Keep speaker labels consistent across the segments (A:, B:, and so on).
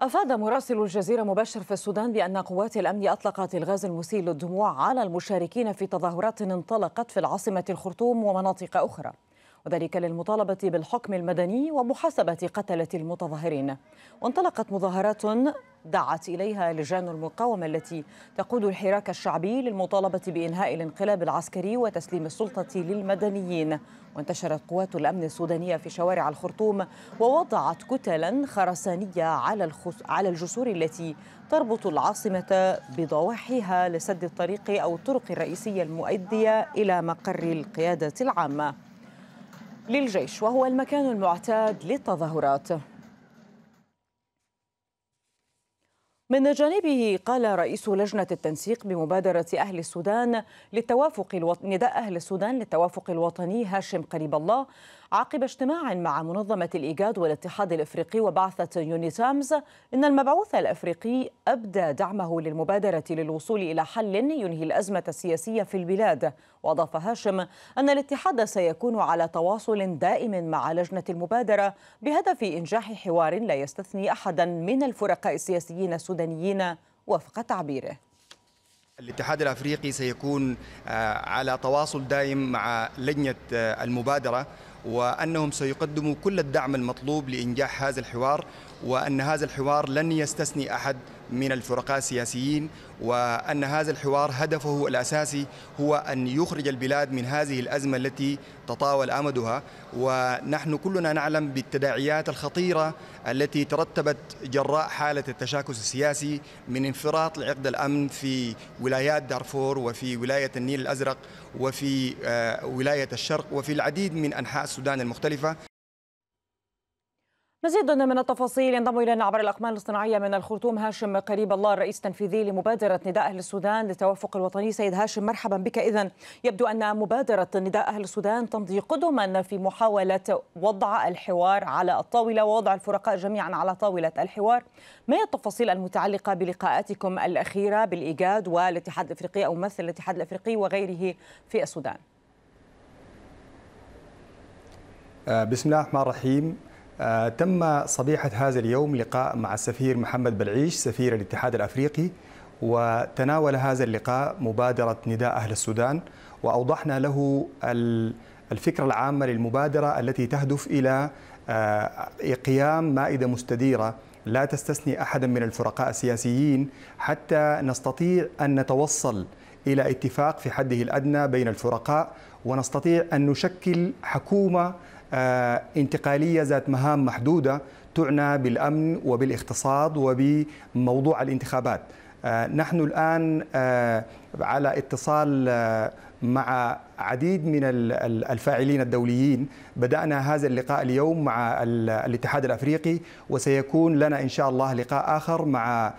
A: أفاد مراسل الجزيرة مباشر في السودان بأن قوات الأمن أطلقت الغاز المسيل للدموع على المشاركين في تظاهرات انطلقت في العاصمة الخرطوم ومناطق أخرى وذلك للمطالبة بالحكم المدني ومحاسبة قتلة المتظاهرين وانطلقت مظاهرات دعت إليها لجان المقاومة التي تقود الحراك الشعبي للمطالبة بإنهاء الانقلاب العسكري وتسليم السلطة للمدنيين وانتشرت قوات الأمن السودانية في شوارع الخرطوم ووضعت كتلا خرسانية على, الخس... على الجسور التي تربط العاصمة بضواحيها لسد الطريق أو الطرق الرئيسية المؤدية إلى مقر القيادة العامة للجيش وهو المكان المعتاد للتظاهرات من جانبه قال رئيس لجنة التنسيق بمبادرة أهل السودان للتوافق الوطني نداء أهل السودان للتوافق الوطني هاشم قريب الله عقب اجتماع مع منظمة الإيجاد والاتحاد الإفريقي وبعثة يونيتامز إن المبعوث الإفريقي أبدى دعمه للمبادرة للوصول إلى حل ينهي الأزمة السياسية في البلاد وأضاف هاشم أن الاتحاد سيكون على تواصل دائم مع لجنة المبادرة بهدف إنجاح حوار لا يستثني أحدا من الفرقاء السياسيين السودانيين وفق تعبيره
B: الاتحاد الافريقي سيكون آه، على تواصل دائم مع لجنه آه، المبادره وأنهم سيقدموا كل الدعم المطلوب لإنجاح هذا الحوار وأن هذا الحوار لن يستثني أحد من الفرقاء السياسيين وأن هذا الحوار هدفه الأساسي هو أن يخرج البلاد من هذه الأزمة التي تطاول أمدها ونحن كلنا نعلم بالتداعيات الخطيرة التي ترتبت جراء حالة التشاكس السياسي من انفراط لعقد الأمن في ولايات دارفور وفي ولاية النيل الأزرق وفي آه، ولاية الشرق وفي العديد من أنحاء السودان المختلفة
A: مزيد من التفاصيل ينضم الينا عبر الاقمار الاصطناعيه من الخرطوم هاشم قريب الله الرئيس التنفيذي لمبادره نداء اهل السودان للتوافق الوطني سيد هاشم مرحبا بك اذا يبدو ان مبادره نداء اهل السودان تمضي قدما في محاوله وضع الحوار على الطاوله ووضع الفرقاء جميعا على طاوله الحوار ما هي التفاصيل المتعلقه بلقاءاتكم الاخيره بالايجاد والاتحاد الافريقي او ممثل الاتحاد الافريقي وغيره في السودان
B: آه، بسم الله الرحمن الرحيم آه، تم صبيحة هذا اليوم لقاء مع السفير محمد بلعيش سفير الاتحاد الأفريقي وتناول هذا اللقاء مبادرة نداء أهل السودان وأوضحنا له الفكرة العامة للمبادرة التي تهدف إلى آه، قيام مائدة مستديرة لا تستثني أحدا من الفرقاء السياسيين حتى نستطيع أن نتوصل إلى اتفاق في حده الأدنى بين الفرقاء ونستطيع أن نشكل حكومة آه، انتقالية ذات مهام محدودة تعنى بالأمن وبالاقتصاد وبموضوع الانتخابات آه، نحن الآن آه، على اتصال مع عديد من الفاعلين الدوليين بدأنا هذا اللقاء اليوم مع الاتحاد الأفريقي وسيكون لنا إن شاء الله لقاء آخر مع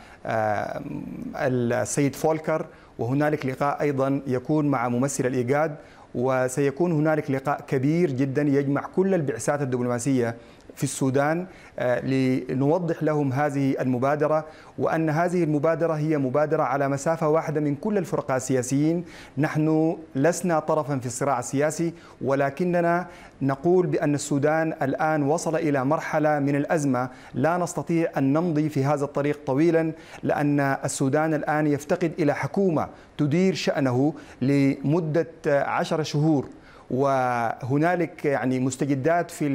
B: السيد فولكر وهنالك لقاء أيضا يكون مع ممثل الإيجاد وسيكون هنالك لقاء كبير جدا يجمع كل البعثات الدبلوماسية في السودان آه، لنوضح لهم هذه المبادرة وأن هذه المبادرة هي مبادرة على مسافة واحدة من كل الفرقاء السياسيين نحن لسنا طرفا في الصراع السياسي ولكننا نقول بأن السودان الآن وصل إلى مرحلة من الأزمة لا نستطيع أن نمضي في هذا الطريق طويلا لأن السودان الآن يفتقد إلى حكومة تدير شأنه لمدة عشر شهور وهنالك يعني مستجدات في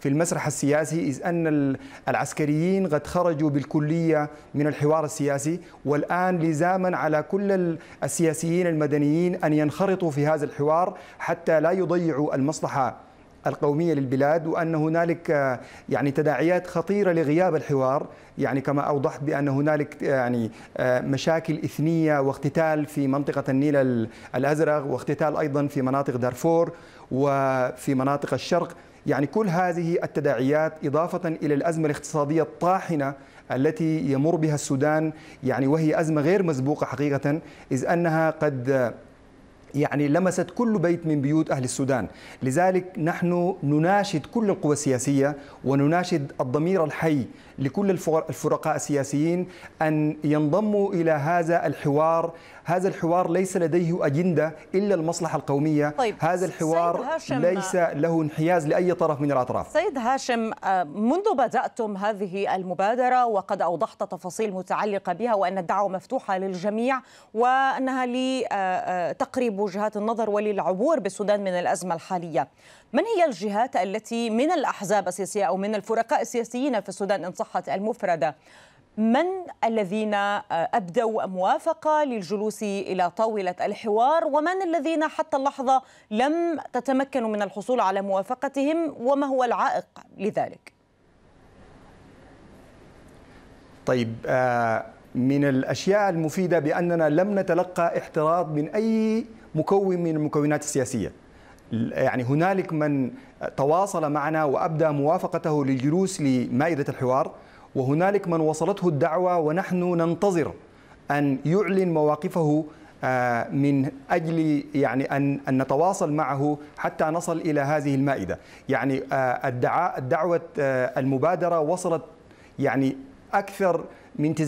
B: في المسرح السياسي إذ أن العسكريين قد خرجوا بالكلية من الحوار السياسي والآن لزاما على كل السياسيين المدنيين أن ينخرطوا في هذا الحوار حتى لا يضيعوا المصلحة القومية للبلاد وأن هنالك آه، يعني تداعيات خطيرة لغياب الحوار يعني كما أوضحت بأن هنالك آه، يعني آه، مشاكل إثنية واقتتال في منطقة النيل الأزرق واقتتال أيضا في مناطق دارفور وفي مناطق الشرق يعني كل هذه التداعيات إضافة إلى الأزمة الاقتصادية الطاحنة التي يمر بها السودان يعني وهي أزمة غير مسبوقة حقيقة إذ أنها قد يعني لمست كل بيت من بيوت أهل السودان لذلك نحن نناشد كل القوى السياسية ونناشد الضمير الحي لكل الفرقاء السياسيين أن ينضموا إلى هذا الحوار هذا الحوار ليس لديه أجندة إلا المصلحة القومية طيب هذا الحوار ليس له انحياز لأي طرف من الأطراف
A: سيد هاشم آه، منذ بدأتم هذه المبادرة وقد أوضحت تفاصيل متعلقة بها وأن الدعوة مفتوحة للجميع وأنها لتقريب آه، آه، وجهات النظر وللعبور بالسودان من الأزمة الحالية من هي الجهات التي من الأحزاب السياسية أو من الفرقاء السياسيين في السودان إن صحت المفردة من الذين أبدوا موافقة للجلوس إلى طاولة الحوار ومن الذين حتى اللحظة لم تتمكنوا من الحصول على موافقتهم وما هو العائق لذلك
B: طيب آه، من الأشياء المفيدة بأننا لم نتلقى احتراض من أي مكون من المكونات السياسية يعني هنالك من تواصل معنا وابدى موافقته للجلوس لمائده الحوار وهنالك من وصلته الدعوه ونحن ننتظر ان يعلن مواقفه آه، من اجل يعني ان ان نتواصل معه حتى نصل الى هذه المائده، يعني آه، الدعوه آه، المبادره وصلت يعني اكثر من 90%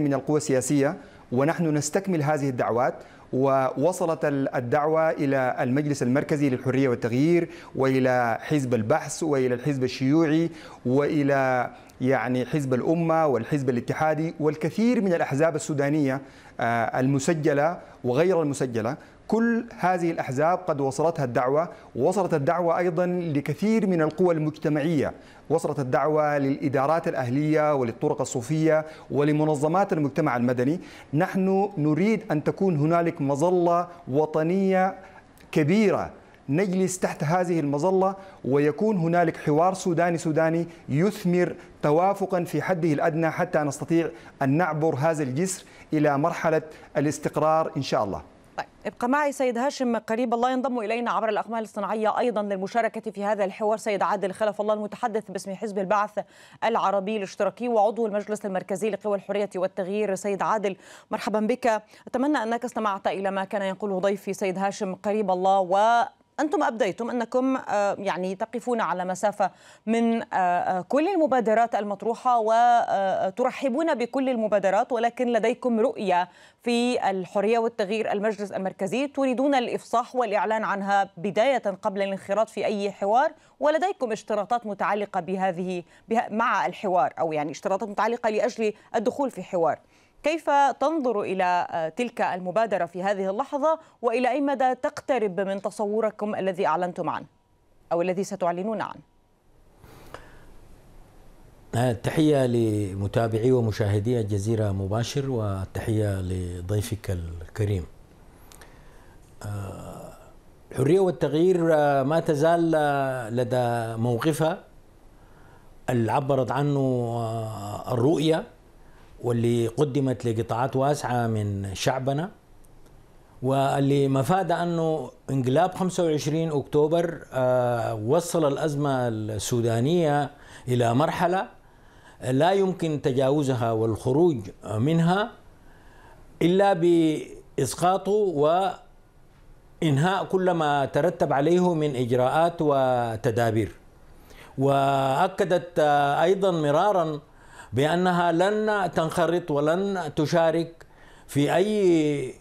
B: من القوى السياسيه ونحن نستكمل هذه الدعوات ووصلت الدعوة إلى المجلس المركزي للحرية والتغيير وإلى حزب البحث وإلى الحزب الشيوعي وإلى يعني حزب الأمة والحزب الاتحادي والكثير من الأحزاب السودانية آه، المسجلة وغير المسجلة كل هذه الأحزاب قد وصلتها الدعوة ووصلت الدعوة أيضا لكثير من القوى المجتمعية وصلت الدعوة للإدارات الأهلية وللطرق الصوفية ولمنظمات المجتمع المدني نحن نريد أن تكون هنالك مظلة وطنية كبيرة نجلس تحت هذه المظلة ويكون هنالك حوار سوداني سوداني يثمر توافقا في حده الأدنى حتى نستطيع أن نعبر هذا الجسر إلى مرحلة الاستقرار إن شاء الله
A: ابقى معي سيد هاشم قريب الله ينضم الينا عبر الاقمار الصناعيه ايضا للمشاركه في هذا الحوار سيد عادل خلف الله المتحدث باسم حزب البعث العربي الاشتراكي وعضو المجلس المركزي لقوى الحريه والتغيير سيد عادل مرحبا بك اتمنى انك استمعت الى ما كان يقوله ضيفي سيد هاشم قريب الله و أنتم أبديتم أنكم آه، يعني تقفون على مسافة من آه، آه، كل المبادرات المطروحة وترحبون بكل المبادرات ولكن لديكم رؤية في الحرية والتغيير المجلس المركزي تريدون الإفصاح والإعلان عنها بداية قبل الانخراط في أي حوار ولديكم اشتراطات متعلقة بهذه مع الحوار أو يعني اشتراطات متعلقة لأجل الدخول في حوار كيف تنظر إلى آه، تلك المبادرة في هذه اللحظة وإلى أي مدى تقترب من تصوركم الذي أعلنتم عنه أو الذي ستعلنون عنه
C: آه، تحية لمتابعي ومشاهدي الجزيرة مباشر والتحية لضيفك الكريم آه، الحرية والتغيير ما تزال لدى موقفها اللي عبرت عنه الرؤية واللي قدمت لقطاعات واسعة من شعبنا واللي مفاد أنه انقلاب 25 أكتوبر آه، وصل الأزمة السودانية إلى مرحلة لا يمكن تجاوزها والخروج منها إلا بإسقاطه وإنهاء كل ما ترتب عليه من إجراءات وتدابير وأكدت آه، أيضا مرارا بأنها لن تنخرط ولن تشارك في أي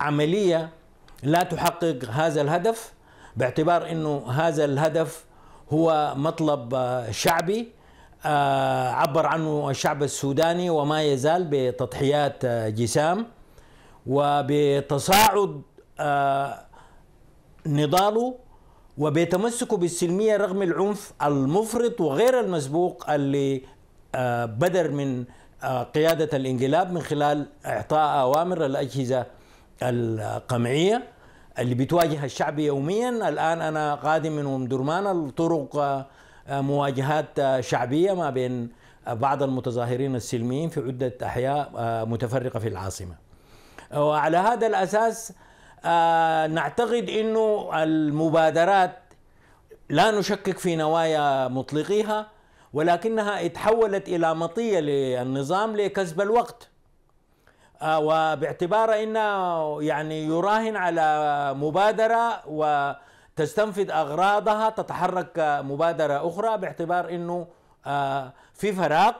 C: عملية لا تحقق هذا الهدف باعتبار أنه هذا الهدف هو مطلب شعبي آه، عبر عنه الشعب السوداني وما يزال بتضحيات آه، جسام وبتصاعد آه، نضاله وبتمسكه بالسلميه رغم العنف المفرط وغير المسبوق اللي آه، بدر من آه، قيادة الانقلاب من خلال إعطاء أوامر الأجهزة القمعية اللي بتواجه الشعب يوميا الآن أنا قادم من درمان الطرق آه، مواجهات شعبية ما بين بعض المتظاهرين السلميين في عدة أحياء متفرقة في العاصمة وعلى هذا الأساس نعتقد أنه المبادرات لا نشكك في نوايا مطلقيها ولكنها اتحولت إلى مطية للنظام لكسب الوقت آه، وباعتبار أنه يعني يراهن على مبادرة وتستنفذ أغراضها تتحرك مبادرة أخرى باعتبار أنه آه، في فراغ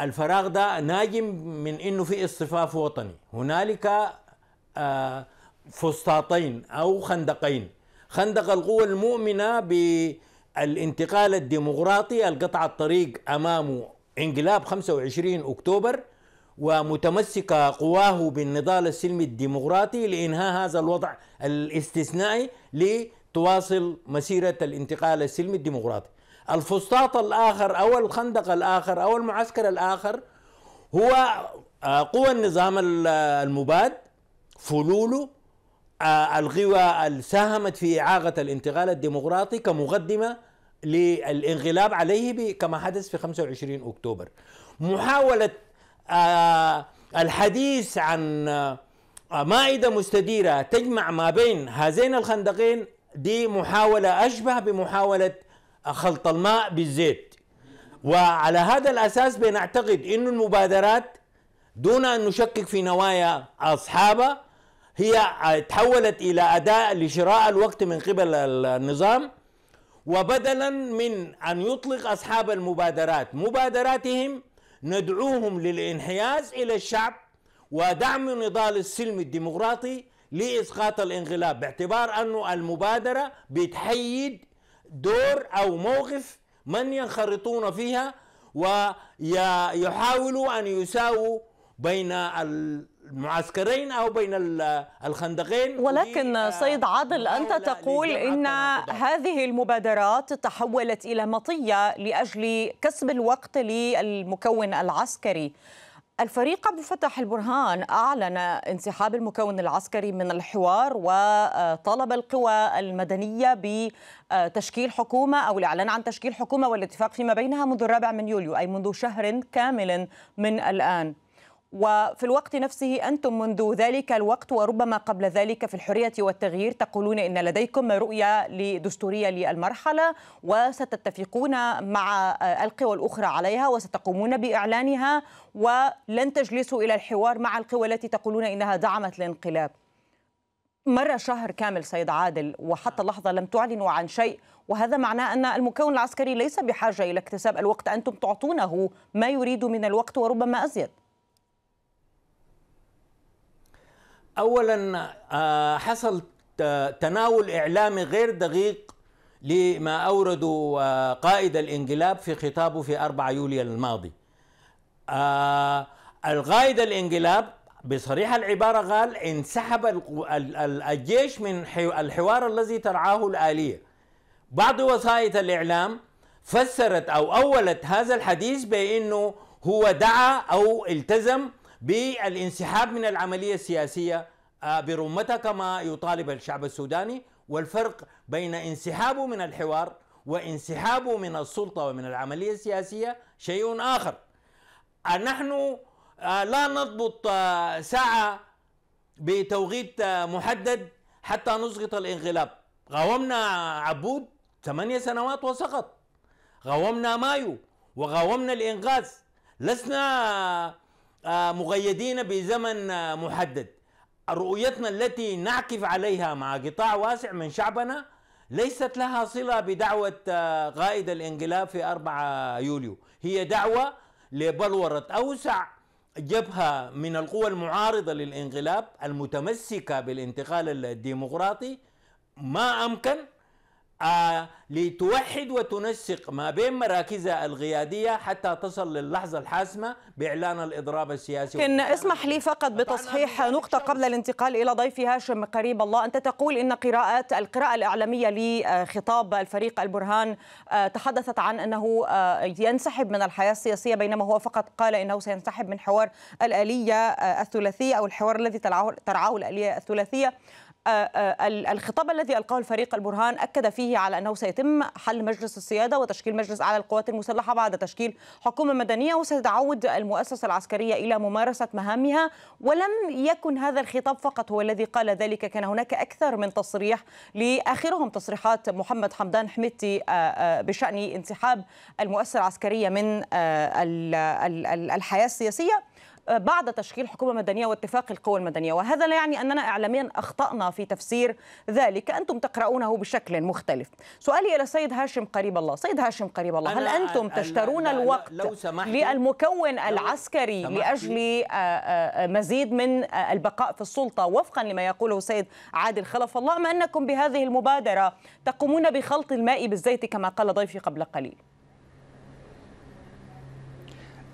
C: الفراغ ده ناجم من أنه في اصطفاف وطني هنالك آه، فسطاطين أو خندقين خندق القوى المؤمنة ب الانتقال الديمقراطي القطع الطريق امامه انقلاب 25 اكتوبر ومتمسكة قواه بالنضال السلمي الديمقراطي لإنهاء هذا الوضع الاستثنائي لتواصل مسيرة الانتقال السلمي الديمقراطي الفسطاط الآخر أو الخندق الآخر أو المعسكر الآخر هو آه، قوى النظام المباد فلوله آه، القوى ساهمت في إعاقة الانتقال الديمقراطي كمقدمة للانقلاب عليه كما حدث في 25 أكتوبر محاولة آه، الحديث عن آه، مائدة مستديرة تجمع ما بين هذين الخندقين دي محاولة أشبه بمحاولة خلط الماء بالزيت وعلى هذا الأساس بنعتقد أن المبادرات دون أن نشكك في نوايا أصحابها هي تحولت إلى أداء لشراء الوقت من قبل النظام وبدلا من أن يطلق أصحاب المبادرات مبادراتهم ندعوهم للانحياز إلى الشعب ودعم نضال السلم الديمقراطي لإسقاط الانقلاب باعتبار أنه المبادرة بتحيد دور أو موقف من ينخرطون فيها ويحاولوا أن يساووا بين المعسكرين
A: او بين الخندقين ولكن آه، سيد عادل انت تقول ان هذه المبادرات تحولت الى مطيه لاجل كسب الوقت للمكون العسكري الفريق ابو فتح البرهان اعلن انسحاب المكون العسكري من الحوار وطلب القوى المدنيه بتشكيل حكومه او الاعلان عن تشكيل حكومه والاتفاق فيما بينها منذ الرابع من يوليو اي منذ شهر كامل من الان وفي الوقت نفسه أنتم منذ ذلك الوقت وربما قبل ذلك في الحرية والتغيير تقولون إن لديكم رؤية دستورية للمرحلة وستتفقون مع القوى الأخرى عليها وستقومون بإعلانها ولن تجلسوا إلى الحوار مع القوى التي تقولون إنها دعمت الانقلاب مر شهر كامل سيد عادل وحتى اللحظة نعم. لم تعلنوا عن شيء وهذا معناه أن المكون العسكري ليس بحاجة إلى اكتساب الوقت أنتم تعطونه ما يريد من الوقت وربما أزيد
C: اولا آه، حصل تناول اعلامي غير دقيق لما اورده آه، قائد الانقلاب في خطابه في 4 يوليو الماضي. آه، القائد الانقلاب بصريح العباره قال انسحب الجيش من الحوار الذي ترعاه الاليه. بعض وسائط الاعلام فسرت او اولت هذا الحديث بانه هو دعا او التزم بالانسحاب من العملية السياسية آه، برمتها كما يطالب الشعب السوداني والفرق بين انسحابه من الحوار وانسحابه من السلطة ومن العملية السياسية شيء آخر آه، نحن آه، لا نضبط ساعة بتوقيت محدد حتى نسقط الانقلاب قاومنا عبود ثمانية سنوات وسقط قاومنا مايو وقاومنا الإنقاذ لسنا آه، مقيدين بزمن آه، محدد رؤيتنا التي نعكف عليها مع قطاع واسع من شعبنا ليست لها صلة بدعوة قائد آه، الانقلاب في 4 يوليو هي دعوة لبلورة أوسع جبهة من القوى المعارضة للانقلاب المتمسكة بالانتقال الديمقراطي ما أمكن آه لتوحد وتنسق ما بين مراكزها القياديه حتى تصل للحظه الحاسمه باعلان الاضراب السياسي لكن اسمح
A: لي فقط بتصحيح نقطه قبل الانتقال الى ضيفي هاشم قريب الله انت تقول ان قراءات القراءه الاعلاميه لخطاب الفريق البرهان آه، تحدثت عن انه آه، ينسحب من الحياه السياسيه بينما هو فقط قال انه سينسحب من حوار الاليه آه، الثلاثيه او الحوار الذي ترعاه الاليه الثلاثيه آه، آه، الخطاب الذي ألقاه الفريق البرهان أكد فيه على أنه سيتم حل مجلس السيادة وتشكيل مجلس أعلى القوات المسلحة بعد تشكيل حكومة مدنية وستعود المؤسسة العسكرية إلى ممارسة مهامها ولم يكن هذا الخطاب فقط هو الذي قال ذلك كان هناك أكثر من تصريح لآخرهم تصريحات محمد حمدان حمدتي آه، بشأن انسحاب المؤسسة العسكرية من الحياة السياسية بعد تشكيل حكومة مدنية واتفاق القوى المدنية وهذا لا يعني أننا إعلاميا أخطأنا في تفسير ذلك أنتم تقرؤونه بشكل مختلف سؤالي إلى السيد هاشم قريب الله سيد هاشم قريب الله هل أنتم تشترون الوقت للمكون العسكري لأجل آه، آه، مزيد من آه، البقاء في السلطة وفقا لما يقوله السيد عادل خلف الله أم أنكم بهذه المبادرة تقومون بخلط الماء بالزيت كما قال ضيفي قبل قليل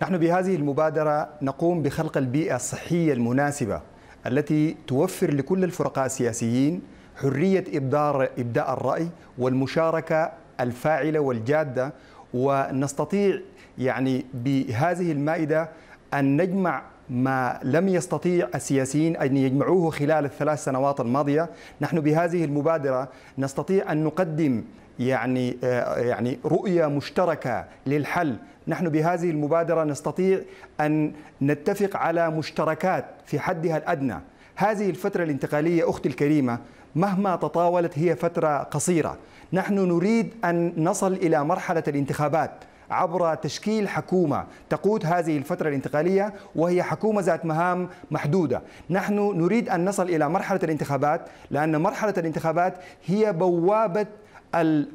B: نحن بهذه المبادرة نقوم بخلق البيئة الصحية المناسبة التي توفر لكل الفرقاء السياسيين حرية إبدار إبداء الرأي والمشاركة الفاعلة والجادة ونستطيع يعني بهذه المائدة أن نجمع ما لم يستطيع السياسيين أن يجمعوه خلال الثلاث سنوات الماضية نحن بهذه المبادرة نستطيع أن نقدم يعني آه، يعني رؤيه مشتركه للحل نحن بهذه المبادره نستطيع ان نتفق على مشتركات في حدها الادنى هذه الفتره الانتقاليه اختي الكريمه مهما تطاولت هي فتره قصيره نحن نريد ان نصل الى مرحله الانتخابات عبر تشكيل حكومه تقود هذه الفتره الانتقاليه وهي حكومه ذات مهام محدوده، نحن نريد ان نصل الى مرحله الانتخابات لان مرحله الانتخابات هي بوابه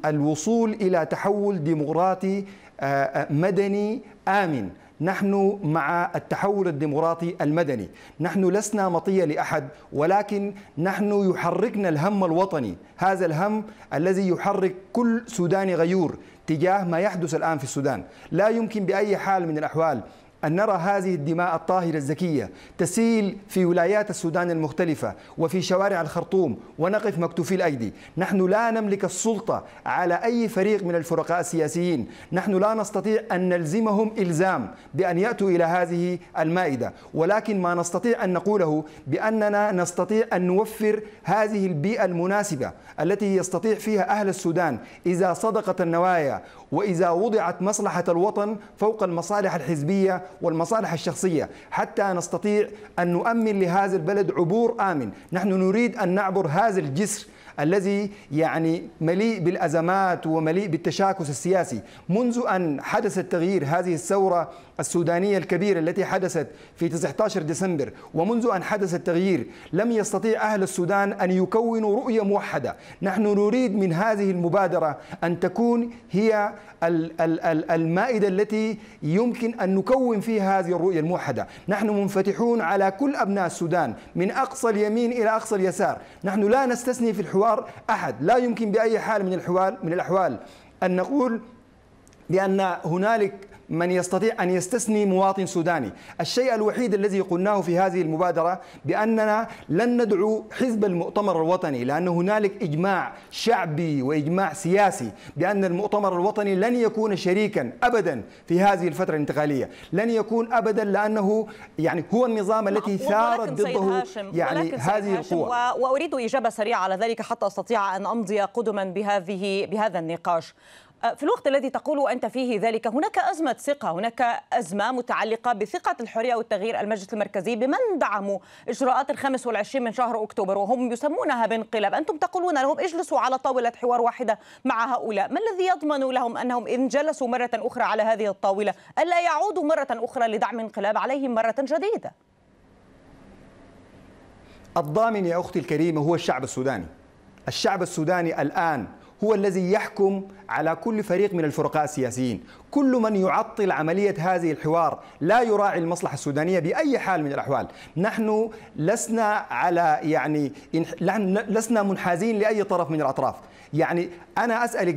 B: الوصول الى تحول ديمقراطي آه، آه، مدني امن نحن مع التحول الديمقراطي المدني نحن لسنا مطية لأحد ولكن نحن يحركنا الهم الوطني هذا الهم الذي يحرك كل سوداني غيور تجاه ما يحدث الآن في السودان لا يمكن بأي حال من الأحوال أن نرى هذه الدماء الطاهرة الزكية تسيل في ولايات السودان المختلفة وفي شوارع الخرطوم ونقف مكتوفي الأيدي نحن لا نملك السلطة على أي فريق من الفرقاء السياسيين نحن لا نستطيع أن نلزمهم إلزام بأن يأتوا إلى هذه المائدة ولكن ما نستطيع أن نقوله بأننا نستطيع أن نوفر هذه البيئة المناسبة التي يستطيع فيها أهل السودان إذا صدقت النوايا وإذا وضعت مصلحة الوطن فوق المصالح الحزبية والمصالح الشخصية حتى نستطيع أن نؤمن لهذا البلد عبور آمن نحن نريد أن نعبر هذا الجسر الذي يعني مليء بالأزمات ومليء بالتشاكس السياسي منذ أن حدث التغيير هذه الثورة السودانية الكبيرة التي حدثت في 19 ديسمبر ومنذ أن حدث التغيير لم يستطيع أهل السودان أن يكونوا رؤية موحدة نحن نريد من هذه المبادرة أن تكون هي المائدة التي يمكن أن نكون فيها هذه الرؤية الموحدة نحن منفتحون على كل أبناء السودان من أقصى اليمين إلى أقصى اليسار نحن لا نستثني في الحوار أحد لا يمكن بأي حال من الحوال من الأحوال أن نقول بأن هنالك من يستطيع أن يستثني مواطن سوداني الشيء الوحيد الذي قلناه في هذه المبادرة بأننا لن ندعو حزب المؤتمر الوطني لأن هنالك إجماع شعبي وإجماع سياسي بأن المؤتمر الوطني لن يكون شريكا أبدا في هذه الفترة الانتقالية لن يكون أبدا لأنه يعني هو النظام التي ثارت ضده يعني هذه القوة
A: وأريد إجابة سريعة على ذلك حتى أستطيع أن أمضي قدما بهذه بهذا النقاش في الوقت الذي تقول أنت فيه ذلك هناك أزمة ثقة هناك أزمة متعلقة بثقة الحرية والتغيير المجلس المركزي بمن دعموا إجراءات الخامس والعشرين من شهر أكتوبر وهم يسمونها بانقلاب أنتم تقولون لهم اجلسوا على طاولة حوار واحدة مع هؤلاء ما الذي يضمن لهم أنهم إن جلسوا مرة أخرى على هذه الطاولة ألا يعودوا مرة أخرى لدعم انقلاب عليهم مرة جديدة
B: الضامن يا أختي الكريمة هو الشعب السوداني الشعب السوداني الآن هو الذي يحكم على كل فريق من الفرقاء السياسيين كل من يعطل عملية هذه الحوار لا يراعي المصلحة السودانية بأي حال من الأحوال نحن لسنا على يعني لسنا منحازين لأي طرف من الأطراف يعني أنا أسألك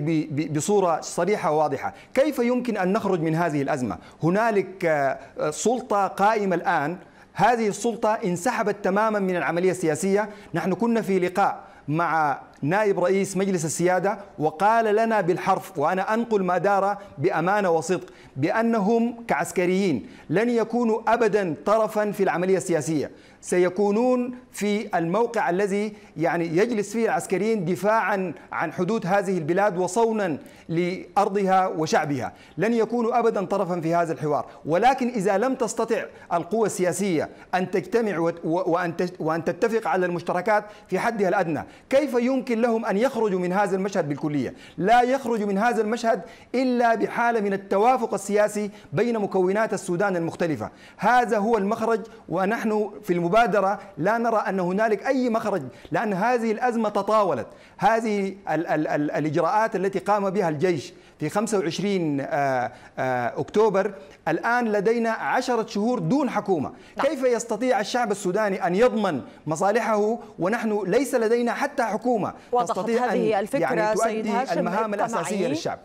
B: بصورة صريحة وواضحة كيف يمكن أن نخرج من هذه الأزمة هنالك آه، سلطة قائمة الآن هذه السلطة انسحبت تماما من العملية السياسية نحن كنا في لقاء مع نائب رئيس مجلس السيادة وقال لنا بالحرف وأنا أنقل ما دار بأمانة وصدق بأنهم كعسكريين لن يكونوا أبدا طرفا في العملية السياسية سيكونون في الموقع الذي يعني يجلس فيه العسكريين دفاعا عن حدود هذه البلاد وصونا لارضها وشعبها، لن يكونوا ابدا طرفا في هذا الحوار، ولكن اذا لم تستطع القوى السياسيه ان تجتمع وان وان تتفق على المشتركات في حدها الادنى، كيف يمكن لهم ان يخرجوا من هذا المشهد بالكليه؟ لا يخرجوا من هذا المشهد الا بحاله من التوافق السياسي بين مكونات السودان المختلفه، هذا هو المخرج ونحن في المبادرة لا نرى أن هنالك أي مخرج لأن هذه الأزمة تطاولت هذه الـ الـ الـ الإجراءات التي قام بها الجيش في 25 آه، آه، أكتوبر الآن لدينا عشرة شهور دون حكومة نعم. كيف يستطيع الشعب السوداني أن يضمن مصالحه ونحن ليس لدينا حتى حكومة تستطيع هذه أن الفكرة يعني تؤدي سيد المهام الأساسية للشعب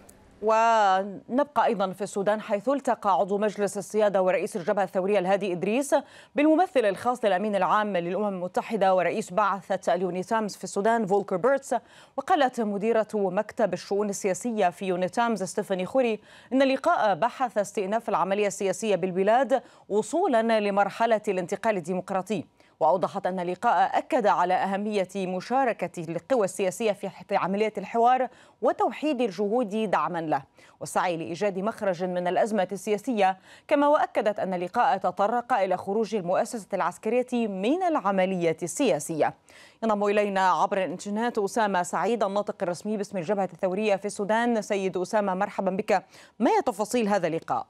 A: ونبقى أيضا في السودان حيث التقى عضو مجلس السيادة ورئيس الجبهة الثورية الهادي إدريس بالممثل الخاص للأمين العام للأمم المتحدة ورئيس بعثة اليونيتامز في السودان فولكر بيرتس وقالت مديرة مكتب الشؤون السياسية في يونيتامز ستيفاني خوري إن اللقاء بحث استئناف العملية السياسية بالبلاد وصولا لمرحلة الانتقال الديمقراطي وأوضحت أن اللقاء أكد على أهمية مشاركة القوى السياسية في عملية الحوار وتوحيد الجهود دعما له والسعي لإيجاد مخرج من الأزمة السياسية كما وأكدت أن اللقاء تطرق إلى خروج المؤسسة العسكرية من العملية السياسية ينضم إلينا عبر الإنترنت أسامة سعيد الناطق الرسمي باسم الجبهة الثورية في السودان سيد أسامة مرحبا بك ما هي تفاصيل هذا اللقاء؟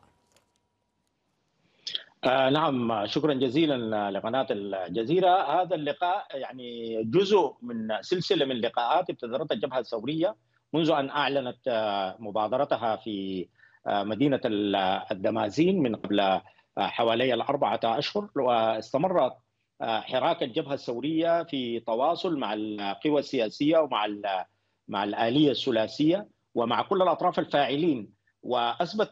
D: آه نعم شكرا جزيلا لقناة الجزيرة هذا اللقاء يعني جزء من سلسلة من لقاءات ابتدرتها الجبهة الثورية منذ أن أعلنت آه، مبادرتها في آه، مدينة آه، الدمازين من قبل حوالي الأربعة أشهر واستمرت حراك الجبهة الثورية في تواصل مع القوى السياسية ومع مع الآلية الثلاثية ومع كل الأطراف الفاعلين واثبت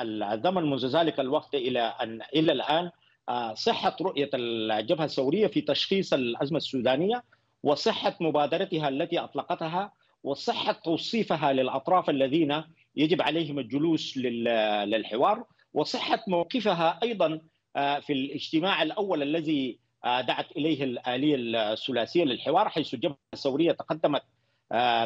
D: الزمن منذ ذلك الوقت الى ان الى الان آه، صحه رؤيه الجبهه الثوريه في تشخيص الازمه السودانيه وصحه مبادرتها التي اطلقتها وصحه توصيفها للاطراف الذين يجب عليهم الجلوس للحوار وصحه موقفها ايضا آه، في الاجتماع الاول الذي آه، دعت اليه الاليه الثلاثيه للحوار حيث الجبهه الثوريه تقدمت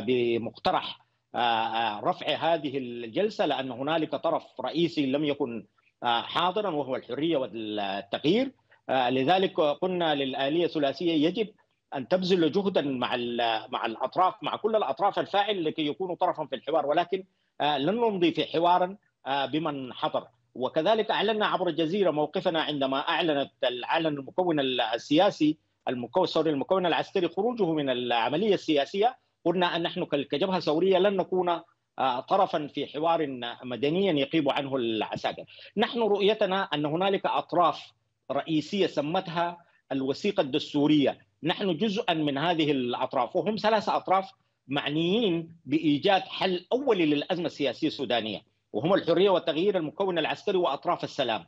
D: بمقترح آه، آه، رفع هذه الجلسه لان هنالك طرف رئيسي لم يكن آه، حاضرا وهو الحريه والتغيير لذلك قلنا للاليه الثلاثيه يجب ان تبذل جهدا مع مع الاطراف مع كل الاطراف الفاعل لكي يكونوا طرفا في الحوار ولكن لن نمضي في حوارا بمن حضر وكذلك اعلنا عبر الجزيره موقفنا عندما اعلنت اعلن المكون السياسي المكون سوري المكون العسكري خروجه من العمليه السياسيه قلنا أن نحن كجبهة ثورية لن نكون آه، طرفا في حوار آه، مدني يقيب عنه العساكر نحن رؤيتنا أن هنالك أطراف رئيسية سمتها الوثيقة الدستورية نحن جزءا من هذه الأطراف وهم ثلاثة أطراف معنيين بإيجاد حل أولي للأزمة السياسية السودانية وهم الحرية والتغيير المكون العسكري وأطراف السلام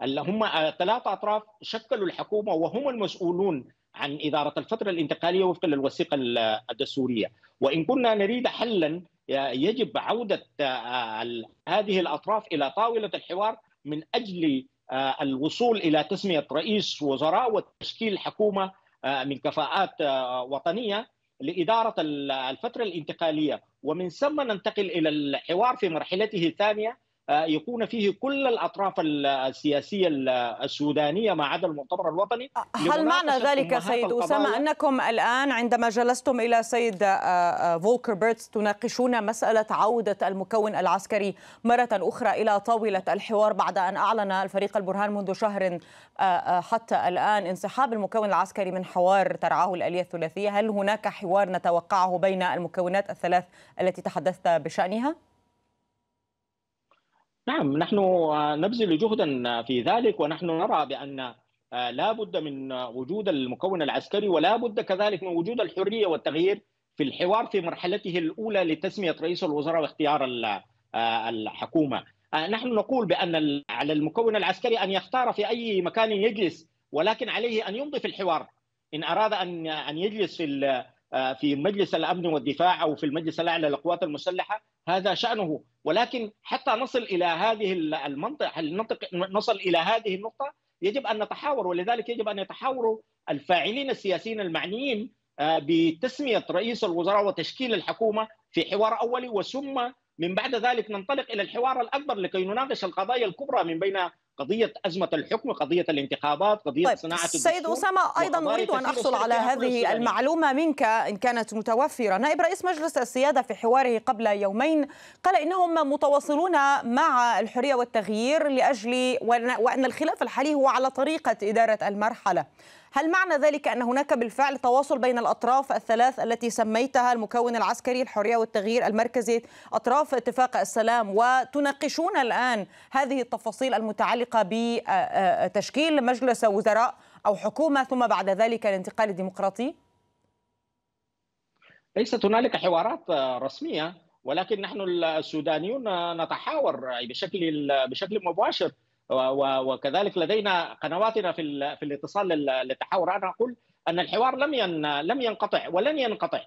D: هم آه، ثلاثة أطراف شكلوا الحكومة وهم المسؤولون عن إدارة الفترة الانتقالية وفقا للوثيقة الدستورية وإن كنا نريد حلا آه، يجب عودة آه، هذه الأطراف إلى طاولة الحوار من أجل آه، الوصول إلى تسمية رئيس وزراء وتشكيل حكومة من كفاءات وطنية لإدارة الفترة الانتقالية ومن ثم ننتقل إلى الحوار في مرحلته الثانية آه، يكون فيه كل الاطراف السياسيه السودانيه ما عدا المؤتمر الوطني آه، هل معنى ذلك سيد اسامه
A: انكم الان عندما جلستم الى سيد آه، فولكر بيرتس تناقشون مساله عوده المكون العسكري مره اخرى الى طاوله الحوار بعد ان اعلن الفريق البرهان منذ شهر حتى الان انسحاب المكون العسكري من حوار ترعاه الاليه الثلاثيه هل هناك حوار نتوقعه بين المكونات الثلاث التي تحدثت بشانها
D: نعم نحن آه، نبذل جهدا آه، في ذلك ونحن نرى بأن آه، لا بد من وجود المكون العسكري ولا بد كذلك من وجود الحرية والتغيير في الحوار في مرحلته الأولى لتسمية رئيس الوزراء واختيار الحكومة نحن نقول بأن على المكون العسكري أن يختار في أي مكان يجلس ولكن عليه أن يمضي في الحوار إن أراد أن أن يجلس في آه، في مجلس الامن والدفاع او في المجلس الاعلى للقوات المسلحه هذا شانه ولكن حتى نصل الى هذه المنطقه ننطق نصل الى هذه النقطه يجب ان نتحاور ولذلك يجب ان يتحاوروا الفاعلين السياسيين المعنيين آه، بتسميه رئيس الوزراء وتشكيل الحكومه في حوار اولي وثم من بعد ذلك ننطلق الى الحوار الاكبر لكي نناقش القضايا الكبرى من بين قضيه ازمه الحكم قضيه الانتخابات قضيه طيب صناعه السيد اسامه ايضا اريد ان احصل على هذه
A: المعلومه منك ان كانت متوفره نائب رئيس مجلس السياده في حواره قبل يومين قال انهم متواصلون مع الحريه والتغيير لاجل وان الخلاف الحالي هو على طريقه اداره المرحله هل معنى ذلك أن هناك بالفعل تواصل بين الأطراف الثلاث التي سميتها المكون العسكري الحرية والتغيير المركزي أطراف اتفاق السلام وتناقشون الآن هذه التفاصيل المتعلقة المتعلقة بتشكيل مجلس وزراء أو حكومة ثم بعد ذلك الانتقال الديمقراطي؟
D: ليست هنالك حوارات رسمية ولكن نحن السودانيون نتحاور بشكل بشكل مباشر وكذلك لدينا قنواتنا في في الاتصال للتحاور انا اقول ان الحوار لم لم ينقطع ولن ينقطع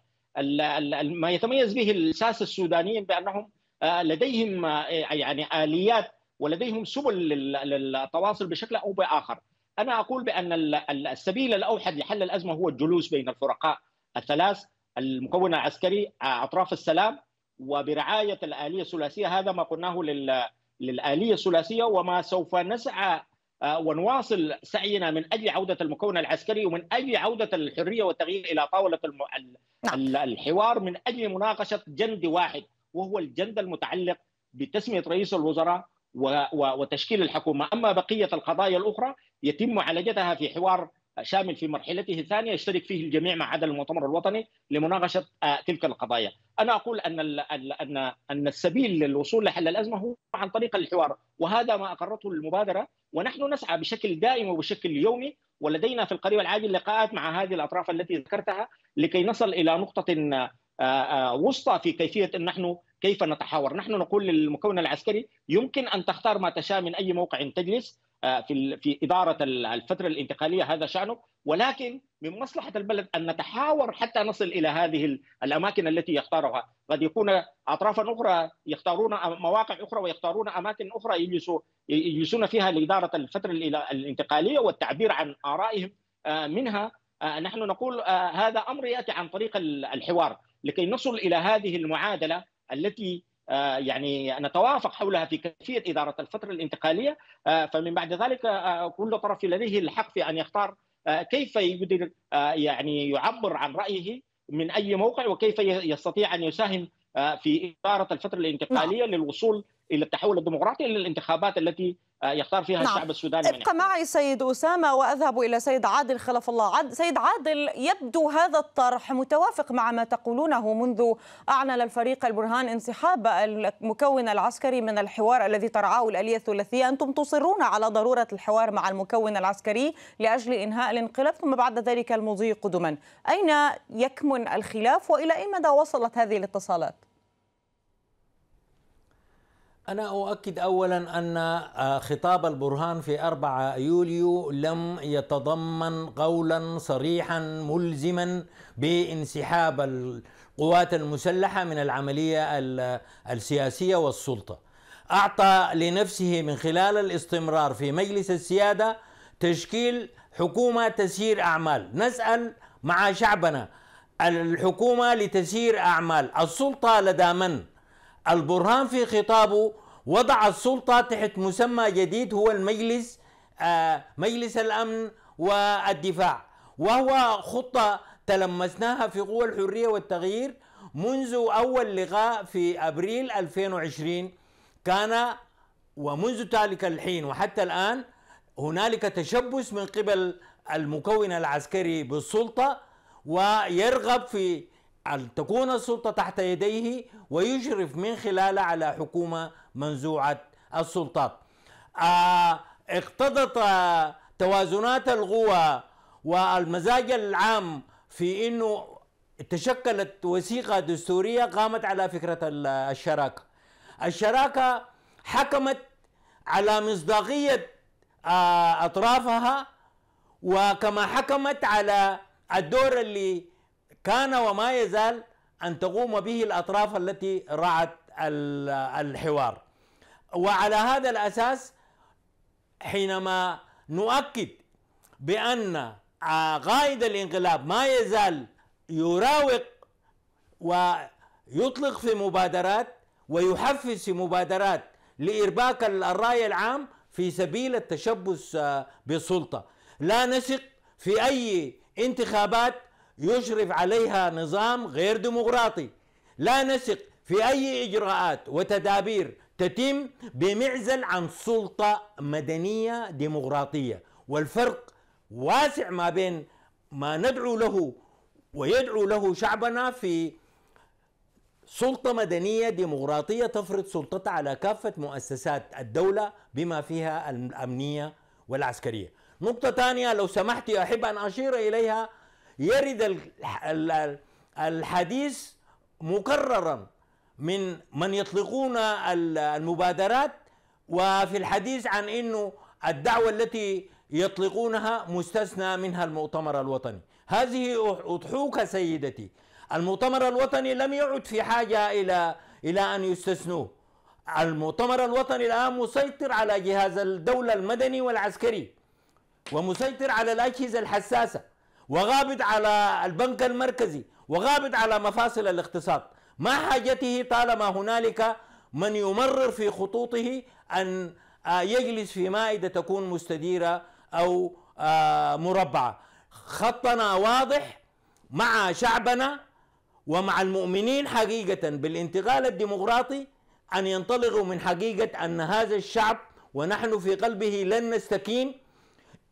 D: ما يتميز به الساسه السودانيين بانهم آه، لديهم آه، يعني اليات ولديهم سبل للتواصل بشكل او باخر. انا اقول بان السبيل الاوحد لحل الازمه هو الجلوس بين الفرقاء الثلاث المكون العسكري اطراف السلام وبرعايه الاليه الثلاثيه هذا ما قلناه للاليه الثلاثيه وما سوف نسعى آه، ونواصل سعينا من اجل عوده المكون العسكري ومن اجل عوده الحريه والتغيير الى طاوله الم... نعم. الحوار من اجل مناقشه جند واحد وهو الجند المتعلق بتسميه رئيس الوزراء وتشكيل الحكومه، اما بقيه القضايا الاخرى يتم معالجتها في حوار شامل في مرحلته الثانيه يشترك فيه الجميع مع عدا المؤتمر الوطني لمناقشه آه، تلك القضايا. انا اقول ان ان ان السبيل للوصول لحل الازمه هو عن طريق الحوار وهذا ما اقرته المبادره ونحن نسعى بشكل دائم وبشكل يومي ولدينا في القريب العاجل لقاءات مع هذه الاطراف التي ذكرتها لكي نصل الى نقطه آه، آه، وسطى في كيفيه ان نحن كيف نتحاور، نحن نقول للمكون العسكري يمكن ان تختار ما تشاء من اي موقع تجلس آه، في في اداره الفتره الانتقاليه هذا شانه، ولكن من مصلحه البلد ان نتحاور حتى نصل الى هذه الاماكن التي يختارها، قد يكون اطرافا اخرى يختارون مواقع اخرى ويختارون اماكن اخرى يجلسوا يجلسون فيها لاداره الفتره الانتقاليه والتعبير عن ارائهم منها نحن نقول هذا امر ياتي عن طريق الحوار لكي نصل الى هذه المعادله التي آه، يعني نتوافق حولها في كيفيه اداره الفتره الانتقاليه آه، فمن بعد ذلك آه، كل طرف لديه الحق في ان يختار كيف يقدر يعني يعبر عن رايه من اي موقع وكيف يستطيع ان يساهم في اداره الفتره الانتقاليه نعم. للوصول الى التحول الديمقراطي الى الانتخابات التي آه، يختار فيها نعم. الشعب السوداني ابقى من
A: معي سيد أسامة وأذهب إلى سيد عادل خلف الله عاد سيد عادل يبدو هذا الطرح متوافق مع ما تقولونه منذ أعلن الفريق البرهان انسحاب المكون العسكري من الحوار الذي ترعاه الآلية الثلاثية أنتم تصرون على ضرورة الحوار مع المكون العسكري لأجل إنهاء الانقلاب ثم بعد ذلك المضي قدما أين يكمن الخلاف وإلى أي مدى وصلت هذه الاتصالات؟
C: أنا أؤكد أولا أن آه، خطاب البرهان في 4 يوليو لم يتضمن قولا صريحا ملزما بانسحاب القوات المسلحة من العملية السياسية والسلطة أعطى لنفسه من خلال الاستمرار في مجلس السيادة تشكيل حكومة تسير أعمال نسأل مع شعبنا الحكومة لتسير أعمال السلطة لدى من؟ البرهان في خطابه وضع السلطة تحت مسمى جديد هو المجلس آه، مجلس الأمن والدفاع وهو خطة تلمسناها في قوى الحرية والتغيير منذ أول لقاء في أبريل 2020 كان ومنذ ذلك الحين وحتى الآن هنالك تشبث من قبل المكون العسكري بالسلطة ويرغب في أن تكون السلطة تحت يديه ويشرف من خلاله على حكومة منزوعة السلطات آه، اقتضت آه، توازنات القوى والمزاج العام في انه تشكلت وثيقة دستورية قامت على فكرة الشراكة الشراكة حكمت على مصداقية آه، أطرافها وكما حكمت على الدور اللي كان وما يزال أن تقوم به الأطراف التي رعت الحوار وعلى هذا الأساس حينما نؤكد بأن قائد الانقلاب ما يزال يراوغ ويطلق في مبادرات ويحفز في مبادرات لإرباك الرأي العام في سبيل التشبث بالسلطة لا نثق في أي انتخابات يشرف عليها نظام غير ديمقراطي لا نثق في أي إجراءات وتدابير تتم بمعزل عن سلطة مدنية ديمقراطية والفرق واسع ما بين ما ندعو له ويدعو له شعبنا في سلطة مدنية ديمقراطية تفرض سلطتها على كافة مؤسسات الدولة بما فيها الأمنية والعسكرية نقطة ثانية لو سمحت أحب أن أشير إليها يرد الحديث مكررا من من يطلقون المبادرات وفي الحديث عن انه الدعوه التي يطلقونها مستثنى منها المؤتمر الوطني هذه اضحوك سيدتي المؤتمر الوطني لم يعد في حاجه الى الى ان يستثنوه المؤتمر الوطني الان مسيطر على جهاز الدوله المدني والعسكري ومسيطر على الاجهزه الحساسه وغابت على البنك المركزي وغابت على مفاصل الاقتصاد ما حاجته طالما هنالك من يمرر في خطوطه أن آه، يجلس في مائدة تكون مستديرة أو آه، مربعة خطنا واضح مع شعبنا ومع المؤمنين حقيقة بالانتقال الديمقراطي أن ينطلقوا من حقيقة أن هذا الشعب ونحن في قلبه لن نستكين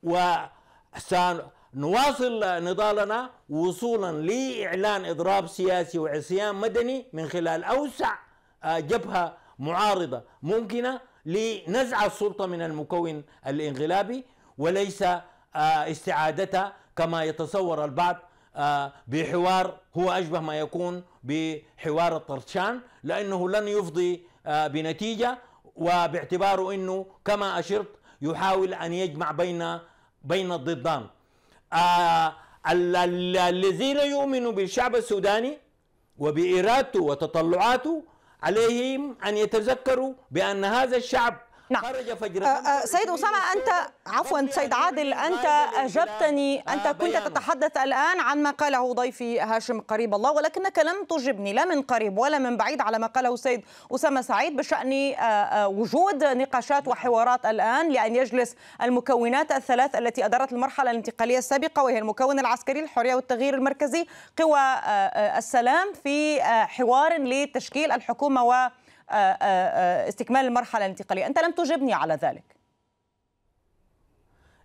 C: وسنقوم نواصل نضالنا وصولا لاعلان اضراب سياسي وعصيان مدني من خلال اوسع آه، جبهه معارضه ممكنه لنزع السلطه من المكون الانقلابي وليس آه، استعادتها كما يتصور البعض آه، بحوار هو اشبه ما يكون بحوار الطرشان لانه لن يفضي بنتيجه وباعتباره انه كما اشرت يحاول ان يجمع بين بين الضدان آه، الذين يؤمنوا بالشعب السوداني وبإرادته وتطلعاته
A: عليهم أن يتذكروا بأن هذا الشعب نعم خرج فجر آه، آه، سيد أسامة أنت عفوا سيد عادل أنت أجبتني أنت آه، كنت تتحدث الآن عن ما قاله ضيفي هاشم قريب الله ولكنك لم تجبني لا من قريب ولا من بعيد على ما قاله السيد أسامة سعيد بشأن وجود نقاشات نعم. وحوارات الآن لأن يجلس المكونات الثلاث التي أدارت المرحلة الانتقالية السابقة وهي المكون العسكري الحرية والتغيير المركزي قوى السلام في حوار لتشكيل الحكومة و آه، آه، آه، استكمال المرحله الانتقاليه انت لم تجبني على ذلك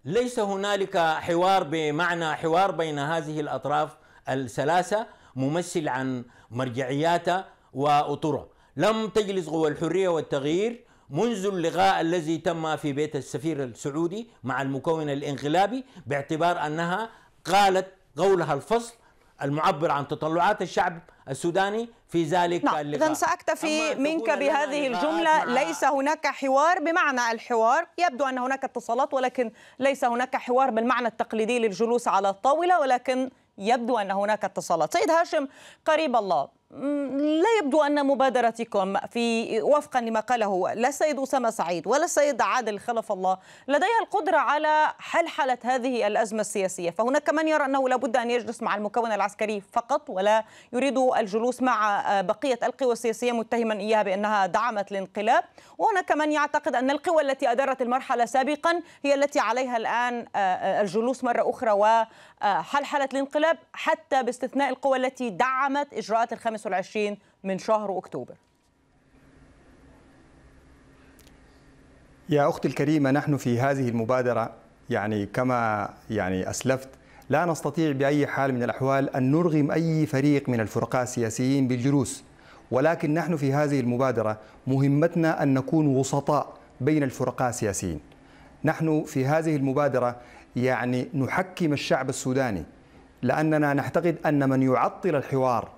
C: ليس هنالك حوار بمعنى حوار بين هذه الاطراف الثلاثه ممثل عن مرجعياتها واطره لم تجلس قوى الحريه والتغيير منذ اللقاء الذي تم في بيت السفير السعودي مع المكون الانقلابي باعتبار انها قالت قولها الفصل المعبر عن تطلعات الشعب السوداني في ذلك نعم. اللقاء إذن سأكتفي منك بهذه الجملة ليس
A: هناك حوار بمعنى الحوار يبدو أن هناك اتصالات ولكن ليس هناك حوار بالمعنى التقليدي للجلوس على الطاولة ولكن يبدو أن هناك اتصالات سيد هاشم قريب الله لا يبدو أن مبادرتكم في وفقا لما قاله لا السيد أسامة سعيد ولا السيد عادل خلف الله لديها القدرة على حلحلة هذه الأزمة السياسية فهناك من يرى أنه لابد أن يجلس مع المكون العسكري فقط ولا يريد الجلوس مع بقية القوى السياسية متهما إياها بأنها دعمت الانقلاب وهناك من يعتقد أن القوى التي أدارت المرحلة سابقا هي التي عليها الآن آه، آه، الجلوس مرة أخرى و حلحلة الانقلاب حتى باستثناء القوى التي دعمت إجراءات الخامس والعشرين من شهر أكتوبر
B: يا أختي الكريمة نحن في هذه المبادرة يعني كما يعني أسلفت لا نستطيع بأي حال من الأحوال أن نرغم أي فريق من الفرقاء السياسيين بالجلوس ولكن نحن في هذه المبادرة مهمتنا أن نكون وسطاء بين الفرقاء السياسيين نحن في هذه المبادرة يعني نحكم الشعب السوداني لأننا نعتقد أن من يعطل الحوار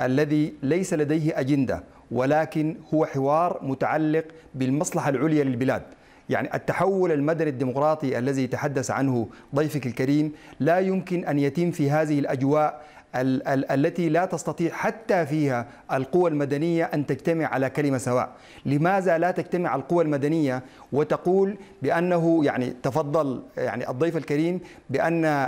B: الذي ليس لديه أجندة ولكن هو حوار متعلق بالمصلحة العليا للبلاد يعني التحول المدني الديمقراطي الذي تحدث عنه ضيفك الكريم لا يمكن أن يتم في هذه الأجواء ال ال التي لا تستطيع حتى فيها القوى المدنية أن تجتمع على كلمة سواء لماذا لا تجتمع القوى المدنية وتقول بأنه يعني تفضل يعني الضيف الكريم بأن آه،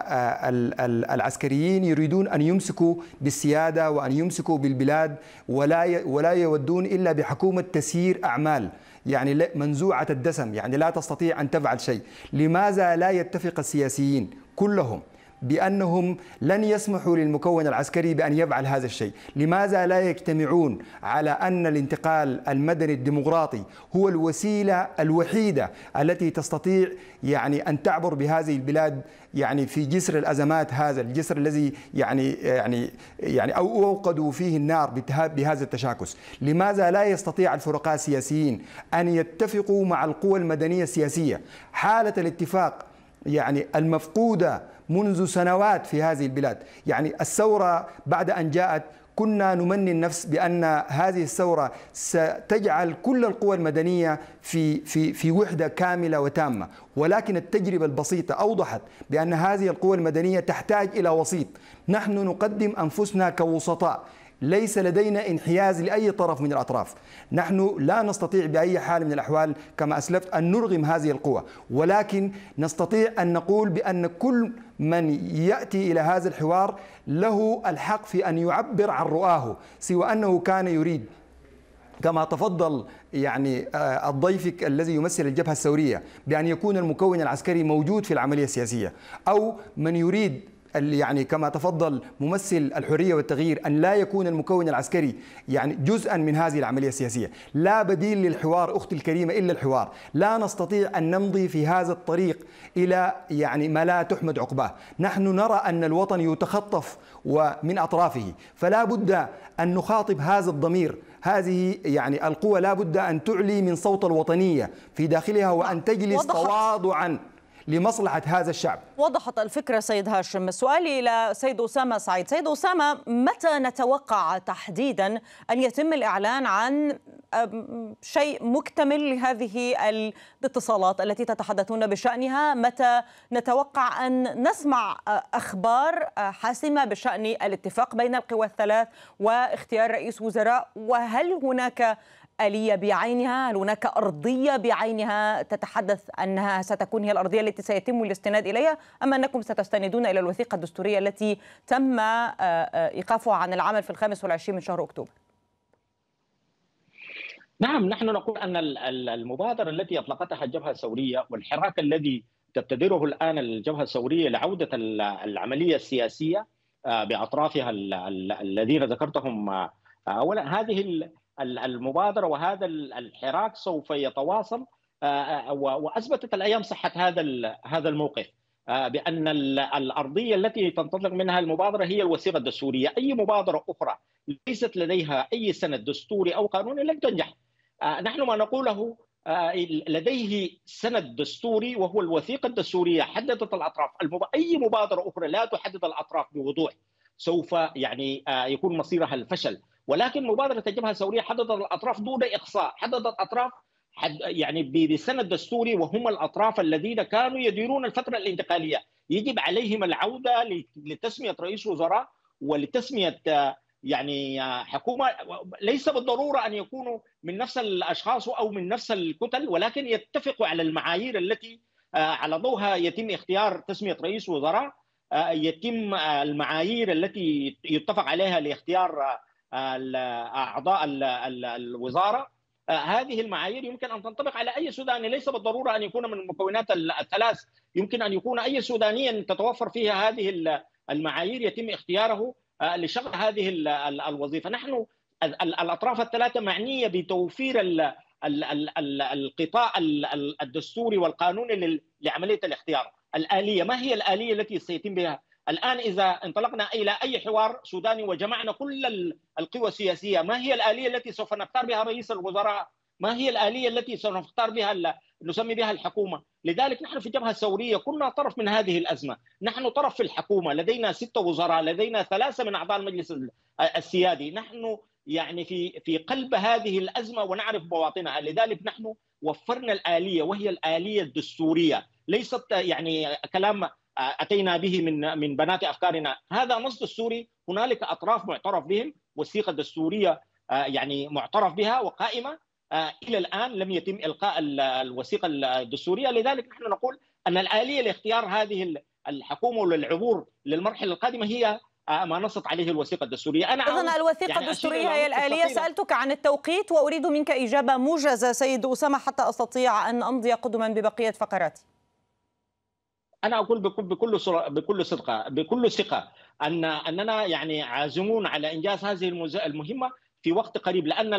B: العسكريين يريدون أن يمسكوا بالسيادة وأن يمسكوا بالبلاد ولا ولا يودون إلا بحكومة تسيير أعمال يعني منزوعة الدسم يعني لا تستطيع أن تفعل شيء لماذا لا يتفق السياسيين كلهم بأنهم لن يسمحوا للمكون العسكري بأن يفعل هذا الشيء لماذا لا يجتمعون على أن الانتقال المدني الديمقراطي هو الوسيلة الوحيدة التي تستطيع يعني أن تعبر بهذه البلاد يعني في جسر الأزمات هذا الجسر الذي يعني يعني يعني أو أوقدوا فيه النار بهذا التشاكس لماذا لا يستطيع الفرقاء السياسيين أن يتفقوا مع القوى المدنية السياسية حالة الاتفاق يعني المفقودة منذ سنوات في هذه البلاد يعني الثورة بعد أن جاءت كنا نمني النفس بان هذه الثوره ستجعل كل القوى المدنيه في في في وحده كامله وتامه، ولكن التجربه البسيطه اوضحت بان هذه القوى المدنيه تحتاج الى وسيط، نحن نقدم انفسنا كوسطاء، ليس لدينا انحياز لاي طرف من الاطراف، نحن لا نستطيع باي حال من الاحوال كما اسلفت ان نرغم هذه القوى، ولكن نستطيع ان نقول بان كل من يأتي إلى هذا الحوار له الحق في أن يعبر عن رؤاه سوى أنه كان يريد كما تفضل يعني آه، الضيف الذي يمثل الجبهة الثورية بأن يكون المكون العسكري موجود في العملية السياسية أو من يريد يعني كما تفضل ممثل الحرية والتغيير أن لا يكون المكون العسكري يعني جزءا من هذه العملية السياسية لا بديل للحوار أختي الكريمة إلا الحوار لا نستطيع أن نمضي في هذا الطريق إلى يعني ما لا تحمد عقباه نحن نرى أن الوطن يتخطف ومن أطرافه فلا بد أن نخاطب هذا الضمير هذه يعني القوة لا بد أن تعلي من صوت الوطنية في داخلها وأن تجلس تواضعا لمصلحة هذا الشعب
A: وضحت الفكرة سيد هاشم سؤالي إلى سيد أسامة سعيد سيد أسامة متى نتوقع تحديدا أن يتم الإعلان عن شيء مكتمل لهذه الاتصالات التي تتحدثون بشأنها متى نتوقع أن نسمع أخبار حاسمة بشأن الاتفاق بين القوى الثلاث واختيار رئيس وزراء وهل هناك آلية بعينها هل هناك أرضية بعينها تتحدث أنها ستكون هي الأرضية التي سيتم الاستناد إليها أم أنكم ستستندون إلى الوثيقة الدستورية التي تم آه، آه، إيقافها عن العمل في الخامس والعشرين من شهر أكتوبر
D: نعم نحن نقول أن المبادرة التي أطلقتها الجبهة الثورية والحراك الذي تبتدره الآن الجبهة الثورية لعودة العملية السياسية آه، بأطرافها الذين ذكرتهم أولا هذه المبادره وهذا الحراك سوف يتواصل آه، آه، واثبتت الايام صحه هذا هذا الموقف آه، بان الارضيه التي تنطلق منها المبادره هي الوثيقه الدستوريه، اي مبادره اخرى ليست لديها اي سند دستوري او قانوني لن تنجح. نحن ما نقوله لديه سند دستوري وهو الوثيقه الدستوريه حددت الاطراف، اي مبادره اخرى لا تحدد الاطراف بوضوح سوف يعني يكون مصيرها الفشل. ولكن مبادره الجبهه الثوريه حددت الاطراف دون اقصاء حددت اطراف حد يعني بسند دستوري وهم الاطراف الذين كانوا يديرون الفتره الانتقاليه يجب عليهم العوده لتسميه رئيس وزراء ولتسميه يعني حكومه ليس بالضروره ان يكونوا من نفس الاشخاص او من نفس الكتل ولكن يتفقوا على المعايير التي آه، على ضوها يتم اختيار تسميه رئيس وزراء آه، يتم آه، المعايير التي يتفق عليها لاختيار اعضاء الوزاره آه، هذه المعايير يمكن ان تنطبق على اي سوداني ليس بالضروره ان يكون من المكونات الثلاث يمكن ان يكون اي سوداني تتوفر فيها هذه المعايير يتم اختياره آه، لشغل هذه الوظيفه نحن الاطراف الثلاثه معنيه بتوفير القطاع الدستوري والقانوني لعمليه الاختيار الاليه ما هي الاليه التي سيتم بها الان اذا انطلقنا الى اي حوار سوداني وجمعنا كل القوى السياسيه ما هي الاليه التي سوف نختار بها رئيس الوزراء؟ ما هي الاليه التي سوف نختار بها نسمي بها الحكومه؟ لذلك نحن في الجبهه الثوريه كنا طرف من هذه الازمه، نحن طرف في الحكومه، لدينا سته وزراء، لدينا ثلاثه من اعضاء المجلس السيادي، نحن يعني في في قلب هذه الازمه ونعرف مواطنها، لذلك نحن وفرنا الاليه وهي الاليه الدستوريه، ليست يعني كلام آه، اتينا به من من بنات افكارنا هذا نص السوري هنالك اطراف معترف بهم وثيقه الدستوريه آه، يعني معترف بها وقائمه آه، الى الان لم يتم القاء الوثيقه الدستوريه لذلك نحن نقول ان الاليه لاختيار هذه الحكومه وللعبور للمرحله القادمه هي ما نصت عليه الوثيقه الدستوريه انا اظن الوثيقه يعني الدستوريه هي الاليه
A: سالتك عن التوقيت واريد منك اجابه موجزه سيد اسامه حتى استطيع ان امضي قدما ببقيه فقراتي
D: انا اقول بكل بكل صدق بكل ثقه ان اننا يعني عازمون على انجاز هذه المهمه في وقت قريب لان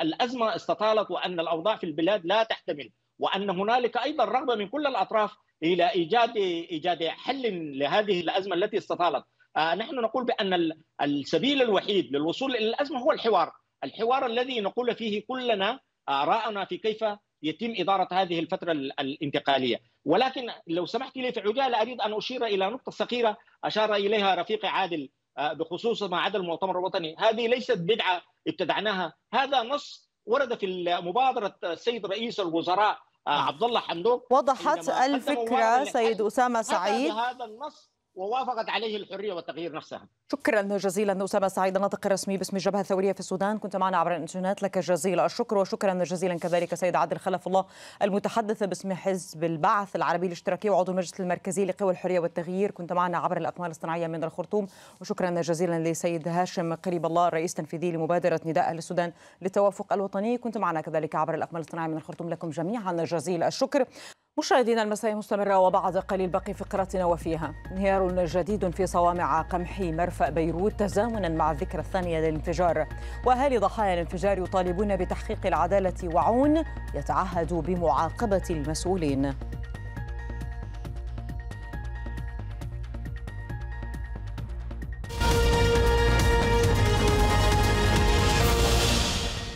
D: الازمه استطالت وان الاوضاع في البلاد لا تحتمل وان هنالك ايضا رغبه من كل الاطراف الى ايجاد ايجاد حل لهذه الازمه التي استطالت آه، نحن نقول بان السبيل الوحيد للوصول الى الازمه هو الحوار الحوار الذي نقول فيه كلنا آراءنا في كيف يتم إدارة هذه الفترة الانتقالية ولكن لو سمحت لي في عجاله اريد ان اشير الى نقطه صغيره اشار اليها رفيقي عادل آه، بخصوص ما عدا المؤتمر الوطني، هذه ليست بدعه ابتدعناها، هذا نص ورد في مبادره السيد رئيس الوزراء آه، عبد الله حمدوك وضحت الفكره سيد
A: اسامه سعيد هذا النص
D: ووافقت عليه الحريه والتغيير نفسها.
A: شكرا جزيلا اسامه سعيد الناطق الرسمي باسم الجبهه الثوريه في السودان، كنت معنا عبر الانترنت لك جزيل الشكر وشكرا جزيلا كذلك سيد عادل خلف الله المتحدث باسم حزب البعث العربي الاشتراكي وعضو المجلس المركزي لقوى الحريه والتغيير، كنت معنا عبر الاقمار الصناعيه من الخرطوم، وشكرا جزيلا لسيد هاشم قريب الله الرئيس التنفيذي لمبادره نداء للسودان للتوافق الوطني، كنت معنا كذلك عبر الاقمار الصناعيه من الخرطوم لكم جميعا جزيل الشكر. مشاهدينا المساء مستمرة وبعد قليل باقي فقرتنا وفيها انهيار جديد في صوامع قمح مرفأ بيروت تزامنا مع الذكرى الثانية للانفجار وأهالي ضحايا الانفجار يطالبون بتحقيق العدالة وعون يتعهد بمعاقبة المسؤولين